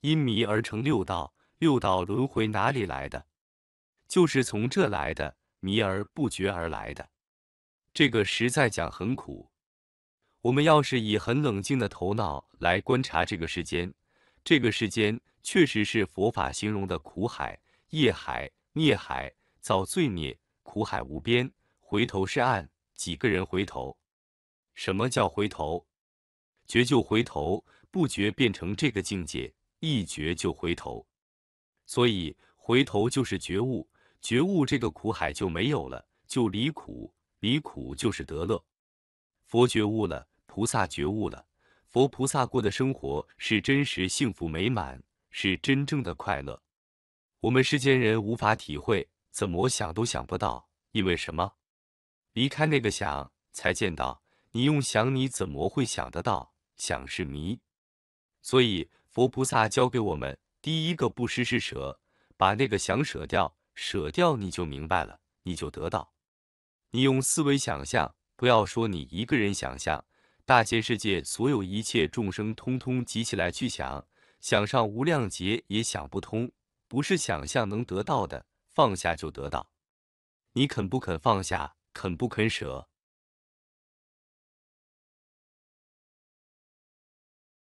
因迷而成六道，六道轮回哪里来的？就是从这来的，迷而不觉而来的。这个实在讲很苦。我们要是以很冷静的头脑来观察这个世间，这个世间确实是佛法形容的苦海、业海、孽海，造罪孽，苦海无边，回头是岸。几个人回头？什么叫回头？觉就回头，不觉变成这个境界。一觉就回头，所以回头就是觉悟，觉悟这个苦海就没有了，就离苦，离苦就是得乐。佛觉悟了，菩萨觉悟了，佛菩萨过的生活是真实幸福美满，是真正的快乐。我们世间人无法体会，怎么想都想不到，因为什么？离开那个想才见到，你用想你怎么会想得到？想是迷，所以。佛菩萨教给我们，第一个布施是舍，把那个想舍掉，舍掉你就明白了，你就得到。你用思维想象，不要说你一个人想象，大千世界所有一切众生，通通集起来去想，想上无量劫也想不通，不是想象能得到的，放下就得到。你肯不肯放下？肯不肯舍？